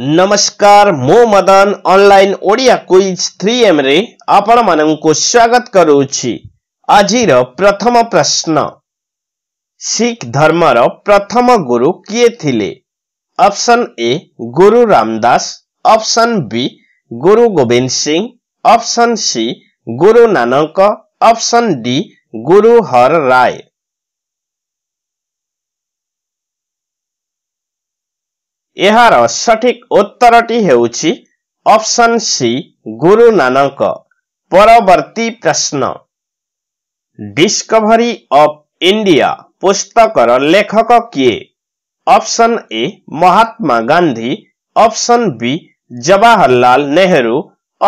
नमस्कार मो Madan online Odia quiz three एम रे आपण मानको स्वागत करूछि आजिर प्रथम प्रश्न शिख धर्मर प्रथम गुरु किए थिले ऑप्शन ए गुरु रामदास ऑप्शन बी गुरु गोविंद सिंह ऑप्शन सी गुरु नानक ऑप्शन डी गुरु हर राय ଏହାର ସଠିକ୍ ଉତ୍ତରଟି ହେଉଛି ଅପସନ୍ ସି ଗୁରୁ ନାନକ ପରବର୍ତ୍ତୀ ପ୍ରଶ୍ନ ଡିସ୍କଭରି ଅଫ୍ ଇଣ୍ଡିଆ ପୁସ୍ତକର ଲେଖକ କିଏ option A Mahatma Gandhi option B Jawaharlal Nehru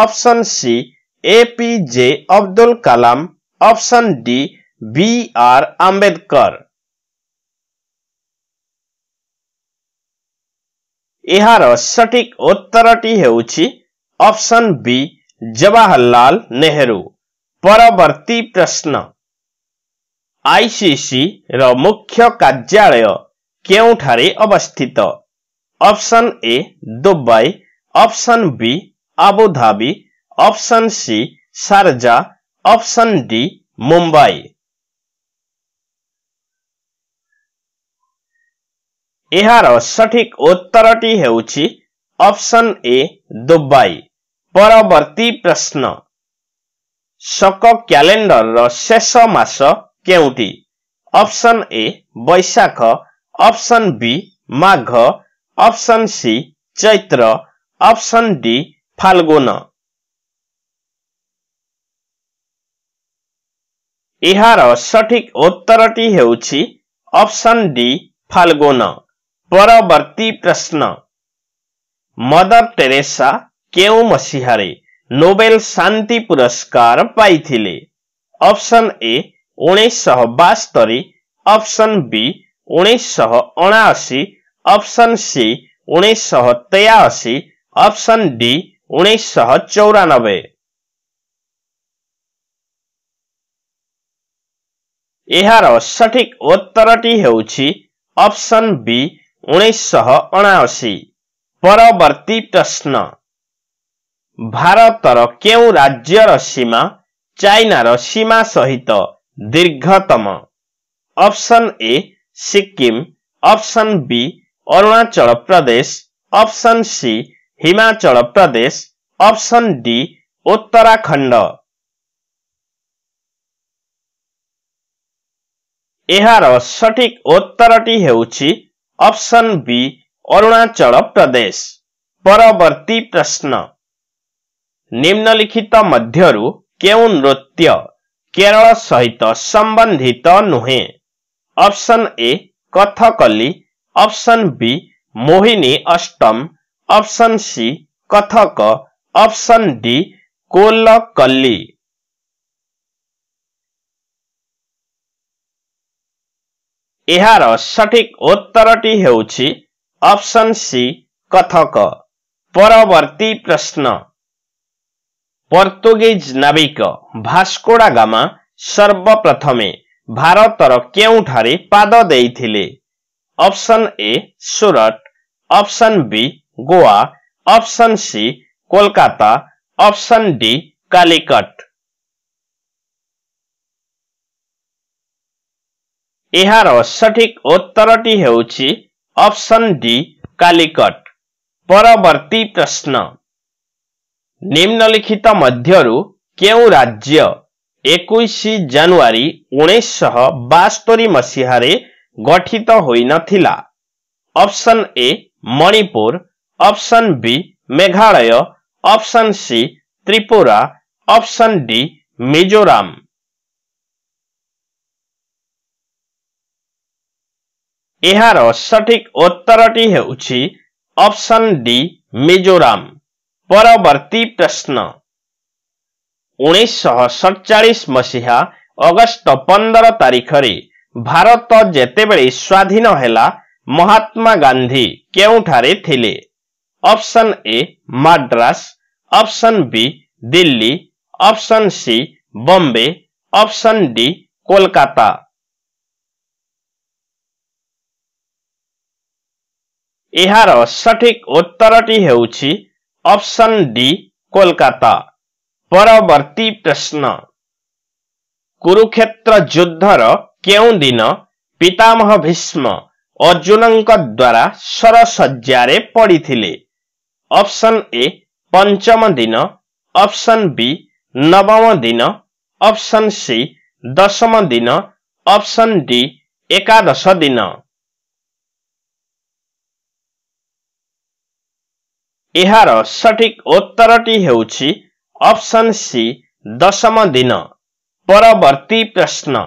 option C APJ Abdul Kalam option D B R Ambedkar ଏହାର ସଠିକ୍ ଉତ୍ତରଟି ହେଉଛି ଅପସନ୍ ବି ଜବାହରଲାଲ ନେହେରୁ ପରବର୍ତ୍ତୀ ପ୍ରଶ୍ନ ଆଇସିସିର ମୁଖ୍ୟ କାର୍ଯ୍ୟାଳୟ କେଉଁଠାରେ ଅବସ୍ଥିତ option A Dubai option B Abu Dhabi option C Sharjah option D Mumbai ଏହାର ସଠିକ୍ ଉତ୍ତରଟି ହେଉଛି ଅପସନ୍ ଏ ଦୁବାଇ ପରବର୍ତ୍ତୀ ପ୍ରଶ୍ନ ଶକ କ୍ୟାଲେଣ୍ଡରର ଶେଷ ମାସ କେଉଁଟି option A Baishakh option B Magh option C Chaitra option D Falgun ଏହାର ସଠିକ୍ ଉତ୍ତରଟି ହେଉଛି ଅପସନ୍ ଡି ଫାଲଗୁନ પરવર્તી પ્રશ્ન મદર ટેરેસા କେଉଁ ମସିହାରେ ନୋବେଲ ଶାନ୍ତି ପୁରସ୍କାର ପାଇଥିଲେ ଅପସନ୍ ଏ ଉଣେଇଶହ ବାସ୍ତରି ଅପସନ୍ ବି ଉଣେଇଶହ ଅଣାଅଶୀ ଅପସନ୍ ସି ଉଣେଇଶହ ତେୟାଅଶୀ ଅପସନ୍ ଡି ଉଣେଇଶହ ଚଉରାନବେ ଏହାର ସଠିକ୍ ଉତ୍ତରଟି ହେଉଛି ଅପସନ୍ ବି ଉଣେଇଶହ ଅଣାଅଶୀ ପରବର୍ତ୍ତୀ ପ୍ରଶ୍ନ ଭାରତର କେଉଁ ରାଜ୍ୟର ସୀମା ଚାଇନାର ସୀମା ସହିତ ଦୀର୍ଘତମ option A Sikkim option B Arunachal Pradesh option C Himachal Pradesh option D Uttarakhand ଏହାର ସଠିକ୍ ଉତ୍ତରଟି ହେଉଛି ऑप्शन बी अरुणाचल प्रदेश परवर्ती प्रश्न ନିମ୍ନଲିଖିତ ମଧ୍ୟରୁ କେଉଁ ନୃତ୍ୟ କେରଳ ସହିତ ସମ୍ବନ୍ଧିତ ନୁହେଁ option A Kathakali option B Mohiniyattam option C Kathak option D Kolkali उत्तर सी कथक, परवर्ती प्रश्न पर्तुगिज नाविक गामा सर्वप्रथम भारत र के पा option A Surat option B Goa option C Kolkata, option D Calicut एहारो सटिक उत्तर टि हेउची ऑप्शन डी कालीकट परवर्ती प्रश्न निम्नलिखित मध्ये रु केउ राज्य 21 जानेवारी 1972 मसीहारे गठित होय नथिला option A Manipur option B Meghalaya option C Tripura option D Mizoram यहारो सटिक उत्तर है हेउछि ऑप्शन डी मिजोरम परवर्ती प्रश्न 1947 मसीहा अगस्ट 15 तारिख भारत जेतेबेरि स्वाधीन हैला महात्मा गांधी केउ ठारे थिले option A Madras option B Delhi option C Bombay option D Kolkata ଏହାର ସଠିକ୍ ଉତ୍ତରଟି ହେଉଛି ଅପସନ୍ ଡି କୋଲକାତା ପରବର୍ତ୍ତୀ ପ୍ରଶ୍ନ କୁରୁକ୍ଷେତ୍ର ଯୁଦ୍ଧର କେଉଁ ଦିନ ପିତାମହ ଭୀଷ୍ମ ଅର୍ଜୁନଙ୍କ ଦ୍ୱାରା ସରସଜ୍ଜାରେ ପଡ଼ିଥିଲେ ଅପସନ୍ ଏ ପଞ୍ଚମ ଦିନ ଅପସନ୍ ବି ନବମ ଦିନ ଅପସନ୍ ସି ଦଶମ ଦିନ ଅପସନ୍ ଡି ଏକାଦଶ ଦିନ ଏହାର ସଠିକ୍ ଉତ୍ତରଟି ହେଉଛି ଅପସନ୍ ସି ଦଶମ ଦିନ ପରବର୍ତ୍ତୀ ପ୍ରଶ୍ନ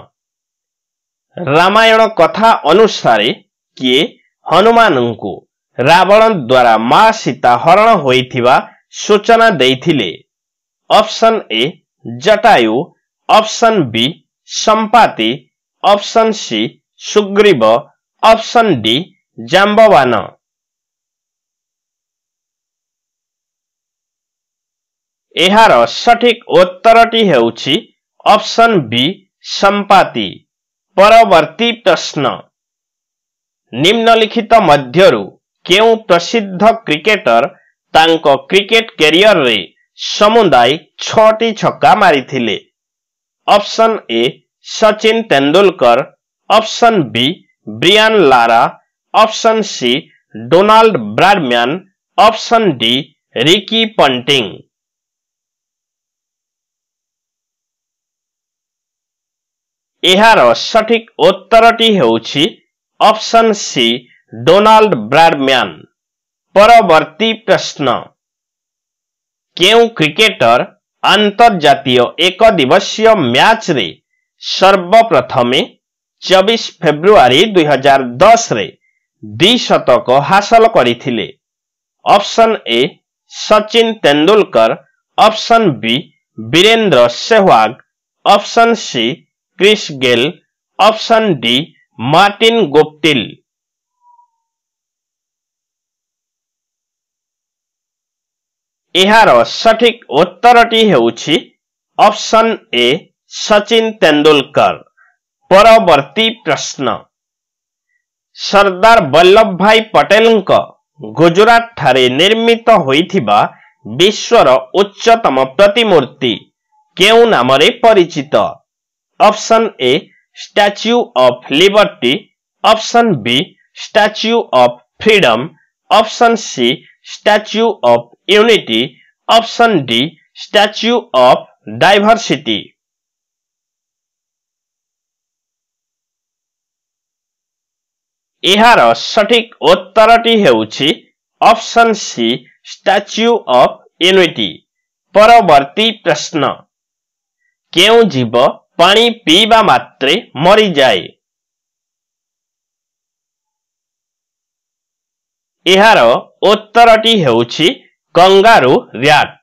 ରାମାୟଣ କଥା ଅନୁସାରେ କିଏ ହନୁମାନଙ୍କୁ ରାବଣ ଦ୍ୱାରା ମା ସୀତା ହରଣ ହୋଇଥିବା ସୂଚନା ଦେଇଥିଲେ option A Jatayu option B Sampati option C Sugriva option D Jambavan उत्तर ट सम्पाती प्रश्न निम्नलिखित क्रिकेटर क्यारियर समुदाय छिटे option A Sachin Tendulkar option B Brian Donald Bradman option D Ricky Ponting ଏହାର ସଠିକ୍ ଉତ୍ତରଟି ହେଉଛି ଅପସନ୍ ସି ଡୋନାଲ୍ଡ ବ୍ରାଡମ୍ୟାନ୍ ପରବର୍ତ୍ତୀ ପ୍ରଶ୍ନ କେଉଁ କ୍ରିକେଟର ଆନ୍ତର୍ଜାତୀୟ ଏକଦିବସୀୟ ମ୍ୟାଚ୍ରେ ସର୍ବପ୍ରଥମେ ଚବିଶ ଫେବୃଆରୀ ଦୁଇହଜାର ଦଶରେ ଦ୍ୱିଶତକ ହାସଲ କରିଥିଲେ option A Sachin Tendulkar option B Virender Sehwag option C Chris Gayle option D Martin Guptill ଏହାର ସଠିକ୍ ଉତ୍ତରଟି ହେଉଛି ଅପସନ୍ ଏ ସଚିନ ତେନ୍ଦୁଲକର ପରବର୍ତ୍ତୀ ପ୍ରଶ୍ନ ସର୍ଦ୍ଦାର ବଲ୍ଲଭ ଭାଇ ପଟେଲଙ୍କ ଗୁଜରାଟଠାରେ ନିର୍ମିତ ହୋଇଥିବା ବିଶ୍ୱର ଉଚ୍ଚତମ ପ୍ରତିମୂର୍ତ୍ତି କେଉଁ ନାମରେ ପରିଚିତ option A Statue of Liberty option B Statue of Freedom option C Statue of Unity option D Statue of Diversity ଏହାର ସଠିକ ଉତ୍ତରଟି ହେଉଛି option C Statue of Unity ପରବର୍ତ୍ତୀ ପ୍ରଶ୍ନ କେଉଁ ଜୀବ પાણી પીવા માત્રે મરી જાય એહાર ઉત્તરટી હેઉછી કંગારુ ર્યાટ